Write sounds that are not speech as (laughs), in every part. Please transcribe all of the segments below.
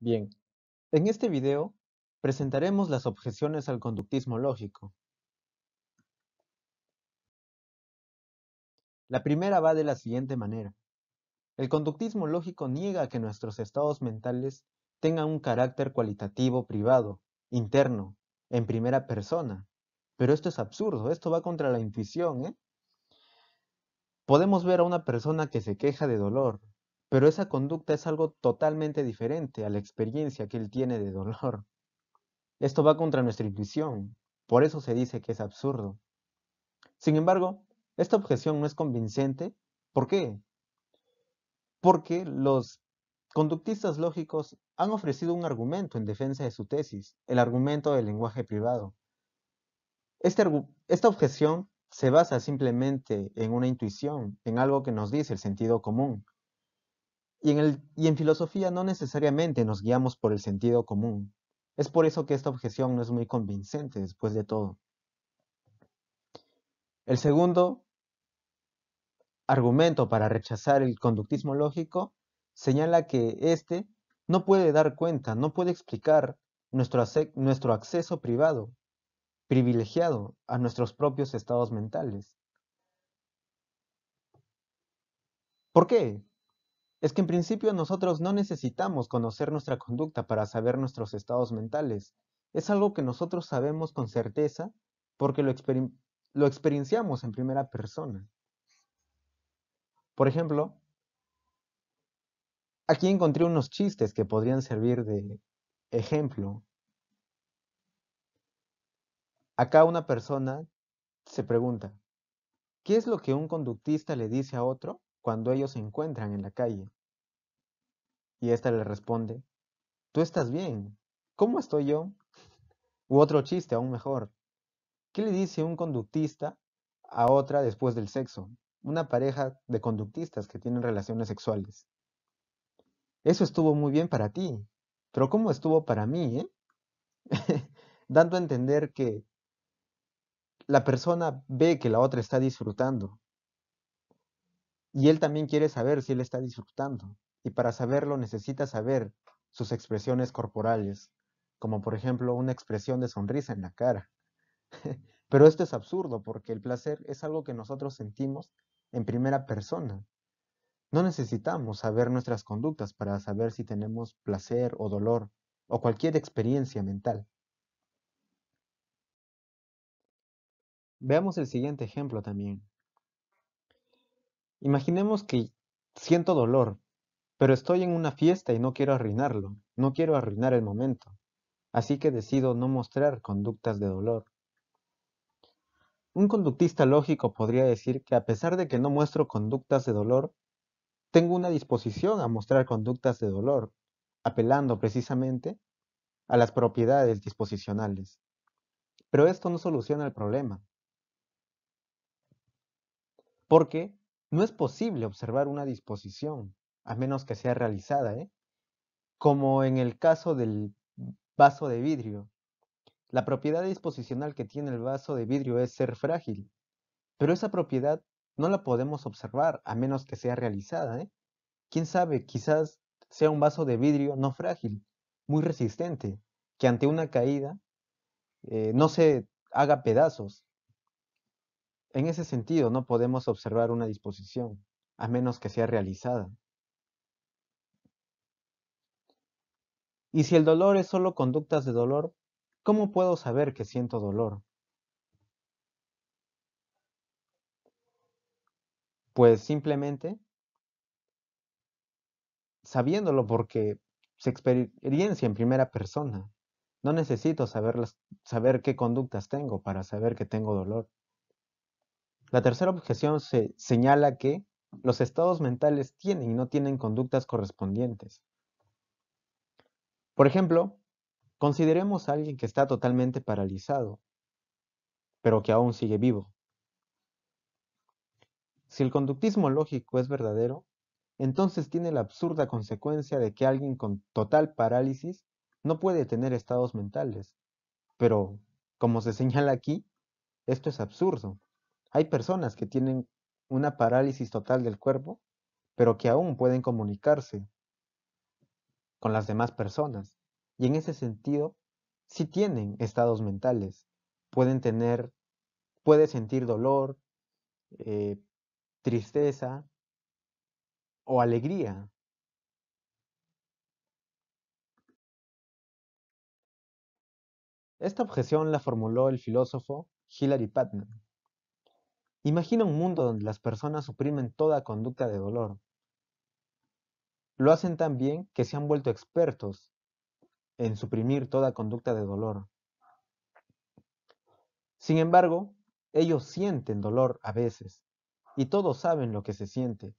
Bien, en este video presentaremos las objeciones al conductismo lógico. La primera va de la siguiente manera. El conductismo lógico niega que nuestros estados mentales tengan un carácter cualitativo privado, interno, en primera persona. Pero esto es absurdo, esto va contra la intuición. ¿eh? Podemos ver a una persona que se queja de dolor, pero esa conducta es algo totalmente diferente a la experiencia que él tiene de dolor. Esto va contra nuestra intuición, por eso se dice que es absurdo. Sin embargo, esta objeción no es convincente. ¿Por qué? Porque los conductistas lógicos han ofrecido un argumento en defensa de su tesis, el argumento del lenguaje privado. Este esta objeción se basa simplemente en una intuición, en algo que nos dice el sentido común, y en, filosofía no necesariamente nos guiamos por el sentido común. Es por eso que esta objeción no es muy convincente después de todo. El segundo argumento para rechazar el conductismo lógico señala que éste no puede dar cuenta, no puede explicar nuestro acceso privado, privilegiado a nuestros propios estados mentales. ¿Por qué? es que en principio nosotros no necesitamos conocer nuestra conducta para saber nuestros estados mentales. Es algo que nosotros sabemos con certeza porque lo, experienciamos en primera persona. Por ejemplo, aquí encontré unos chistes que podrían servir de ejemplo. Acá una persona se pregunta, ¿qué es lo que un conductista le dice a otro? cuando ellos se encuentran en la calle. Y ésta le responde, Tú estás bien, ¿cómo estoy yo? U otro chiste aún mejor. ¿Qué le dice un conductista a otra después del sexo? Una pareja de conductistas que tienen relaciones sexuales. Eso estuvo muy bien para ti, pero ¿cómo estuvo para mí? Eh?". (laughs) Dando a entender que la persona ve que la otra está disfrutando, y él también quiere saber si él está disfrutando. Y para saberlo necesita saber sus expresiones corporales, como por ejemplo una expresión de sonrisa en la cara. (laughs) Pero esto es absurdo porque el placer es algo que nosotros sentimos en primera persona. No necesitamos saber nuestras conductas para saber si tenemos placer o dolor o cualquier experiencia mental. Veamos el siguiente ejemplo también. Imaginemos que siento dolor, pero estoy en una fiesta y no quiero arruinarlo, no quiero arruinar el momento, así que decido no mostrar conductas de dolor. Un conductista lógico podría decir que a pesar de que no muestro conductas de dolor, tengo una disposición a mostrar conductas de dolor, apelando precisamente a las propiedades disposicionales. Pero esto no soluciona el problema, porque no es posible observar una disposición, a menos que sea realizada, ¿eh? como en el caso del vaso de vidrio. La propiedad disposicional que tiene el vaso de vidrio es ser frágil, pero esa propiedad no la podemos observar a menos que sea realizada. ¿eh? ¿Quién sabe? Quizás sea un vaso de vidrio no frágil, muy resistente, que ante una caída eh, no se haga pedazos, en ese sentido, no podemos observar una disposición, a menos que sea realizada. Y si el dolor es solo conductas de dolor, ¿cómo puedo saber que siento dolor? Pues simplemente sabiéndolo porque se experiencia en primera persona. No necesito saber, saber qué conductas tengo para saber que tengo dolor. La tercera objeción se señala que los estados mentales tienen y no tienen conductas correspondientes. Por ejemplo, consideremos a alguien que está totalmente paralizado, pero que aún sigue vivo. Si el conductismo lógico es verdadero, entonces tiene la absurda consecuencia de que alguien con total parálisis no puede tener estados mentales. Pero, como se señala aquí, esto es absurdo. Hay personas que tienen una parálisis total del cuerpo, pero que aún pueden comunicarse con las demás personas. Y en ese sentido, sí tienen estados mentales. Pueden tener, puede sentir dolor, eh, tristeza o alegría. Esta objeción la formuló el filósofo Hilary Putnam Imagina un mundo donde las personas suprimen toda conducta de dolor. Lo hacen tan bien que se han vuelto expertos en suprimir toda conducta de dolor. Sin embargo, ellos sienten dolor a veces, y todos saben lo que se siente,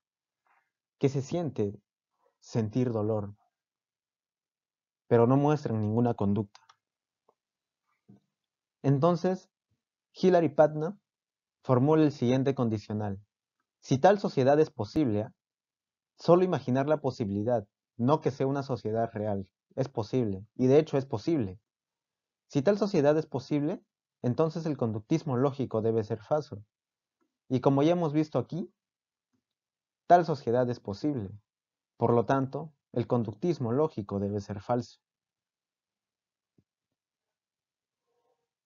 que se siente sentir dolor, pero no muestran ninguna conducta. Entonces, Hillary Patna formula el siguiente condicional. Si tal sociedad es posible, solo imaginar la posibilidad, no que sea una sociedad real, es posible, y de hecho es posible. Si tal sociedad es posible, entonces el conductismo lógico debe ser falso. Y como ya hemos visto aquí, tal sociedad es posible. Por lo tanto, el conductismo lógico debe ser falso.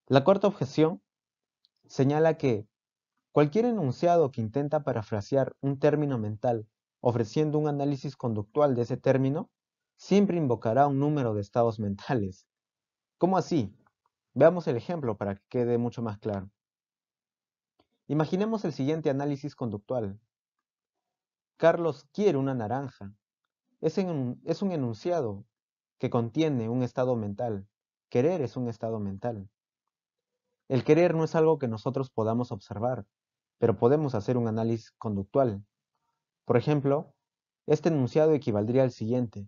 La cuarta objeción señala que Cualquier enunciado que intenta parafrasear un término mental ofreciendo un análisis conductual de ese término siempre invocará un número de estados mentales. ¿Cómo así? Veamos el ejemplo para que quede mucho más claro. Imaginemos el siguiente análisis conductual. Carlos quiere una naranja. Es, un enunciado que contiene un estado mental. Querer es un estado mental. El querer no es algo que nosotros podamos observar, pero podemos hacer un análisis conductual. Por ejemplo, este enunciado equivaldría al siguiente,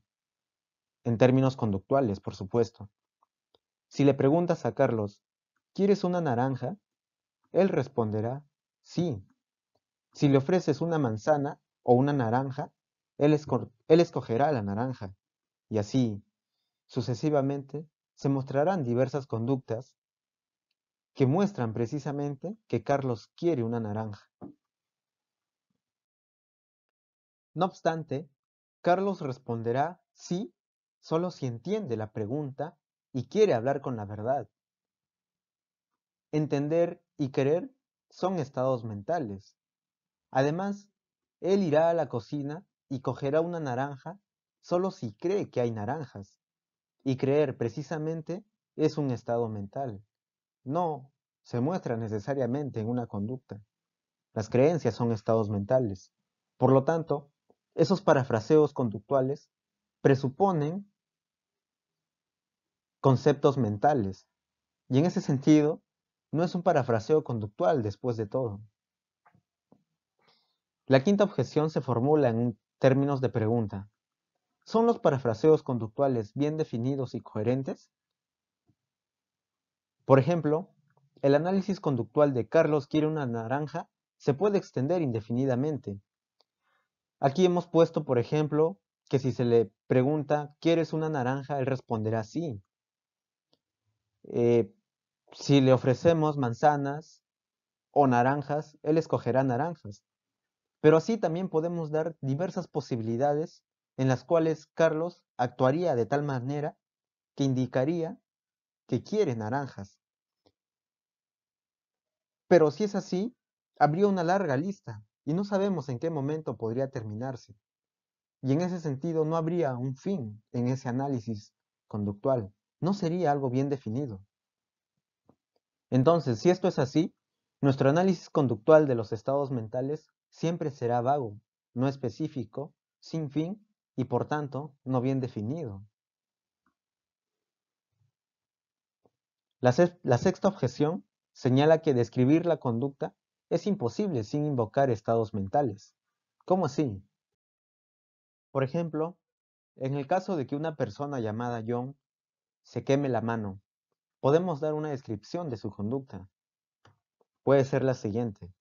en términos conductuales, por supuesto. Si le preguntas a Carlos, ¿quieres una naranja? Él responderá, sí. Si le ofreces una manzana o una naranja, él, escogerá la naranja. Y así, sucesivamente, se mostrarán diversas conductas que muestran precisamente que Carlos quiere una naranja. No obstante, Carlos responderá sí solo si entiende la pregunta y quiere hablar con la verdad. Entender y querer son estados mentales. Además, él irá a la cocina y cogerá una naranja solo si cree que hay naranjas. Y creer precisamente es un estado mental no se muestra necesariamente en una conducta. Las creencias son estados mentales. Por lo tanto, esos parafraseos conductuales presuponen conceptos mentales. Y en ese sentido, no es un parafraseo conductual después de todo. La quinta objeción se formula en términos de pregunta. ¿Son los parafraseos conductuales bien definidos y coherentes? Por ejemplo, el análisis conductual de Carlos quiere una naranja se puede extender indefinidamente. Aquí hemos puesto, por ejemplo, que si se le pregunta, ¿quieres una naranja? Él responderá sí. Eh, si le ofrecemos manzanas o naranjas, él escogerá naranjas. Pero así también podemos dar diversas posibilidades en las cuales Carlos actuaría de tal manera que indicaría que quiere naranjas. Pero si es así, habría una larga lista y no sabemos en qué momento podría terminarse. Y en ese sentido no habría un fin en ese análisis conductual. No sería algo bien definido. Entonces, si esto es así, nuestro análisis conductual de los estados mentales siempre será vago, no específico, sin fin y por tanto no bien definido. La, sexta objeción señala que describir la conducta es imposible sin invocar estados mentales. ¿Cómo así? Por ejemplo, en el caso de que una persona llamada John se queme la mano, podemos dar una descripción de su conducta. Puede ser la siguiente.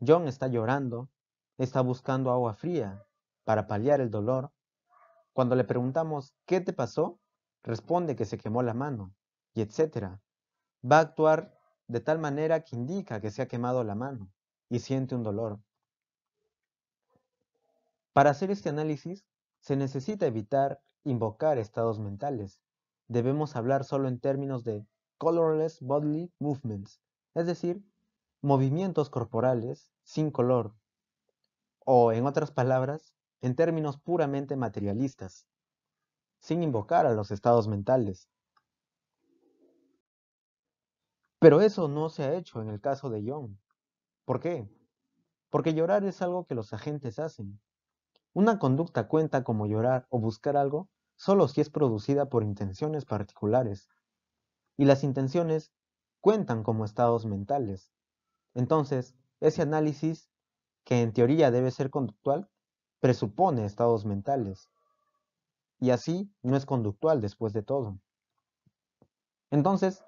John está llorando, está buscando agua fría para paliar el dolor. Cuando le preguntamos, ¿qué te pasó? Responde que se quemó la mano, y etc va a actuar de tal manera que indica que se ha quemado la mano y siente un dolor. Para hacer este análisis, se necesita evitar invocar estados mentales. Debemos hablar solo en términos de colorless bodily movements, es decir, movimientos corporales sin color, o en otras palabras, en términos puramente materialistas, sin invocar a los estados mentales. Pero eso no se ha hecho en el caso de Young. ¿Por qué? Porque llorar es algo que los agentes hacen. Una conducta cuenta como llorar o buscar algo solo si es producida por intenciones particulares. Y las intenciones cuentan como estados mentales. Entonces, ese análisis, que en teoría debe ser conductual, presupone estados mentales. Y así no es conductual después de todo. Entonces,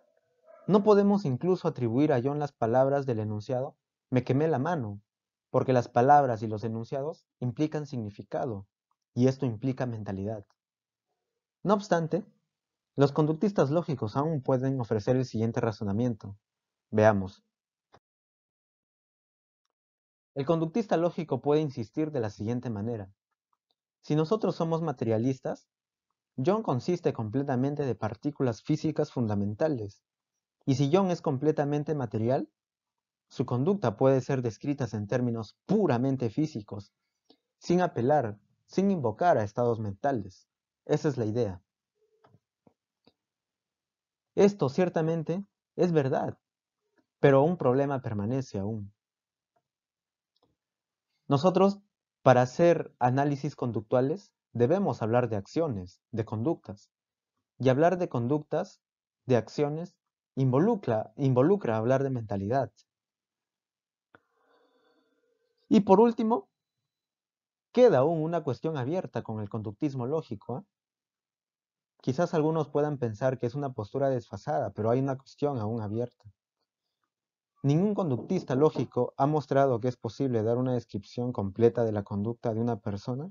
no podemos incluso atribuir a John las palabras del enunciado me quemé la mano, porque las palabras y los enunciados implican significado, y esto implica mentalidad. No obstante, los conductistas lógicos aún pueden ofrecer el siguiente razonamiento. Veamos. El conductista lógico puede insistir de la siguiente manera. Si nosotros somos materialistas, John consiste completamente de partículas físicas fundamentales, y si John es completamente material, su conducta puede ser descrita en términos puramente físicos, sin apelar, sin invocar a estados mentales. Esa es la idea. Esto ciertamente es verdad, pero un problema permanece aún. Nosotros, para hacer análisis conductuales, debemos hablar de acciones, de conductas. Y hablar de conductas, de acciones, involucra, involucra hablar de mentalidad. Y por último, queda aún una cuestión abierta con el conductismo lógico. ¿ah? Quizás algunos puedan pensar que es una postura desfasada, pero hay una cuestión aún abierta. Ningún conductista lógico ha mostrado que es posible dar una descripción completa de la conducta de una persona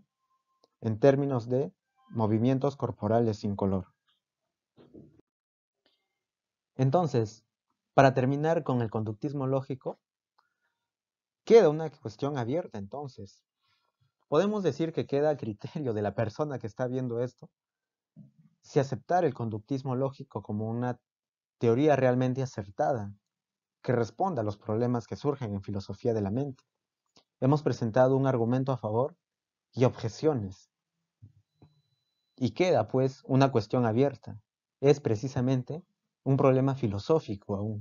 en términos de movimientos corporales sin color. Entonces, para terminar con el conductismo lógico, queda una cuestión abierta entonces. Podemos decir que queda a criterio de la persona que está viendo esto si aceptar el conductismo lógico como una teoría realmente acertada que responda a los problemas que surgen en filosofía de la mente. Hemos presentado un argumento a favor y objeciones. Y queda, pues, una cuestión abierta. Es precisamente un problema filosófico aún.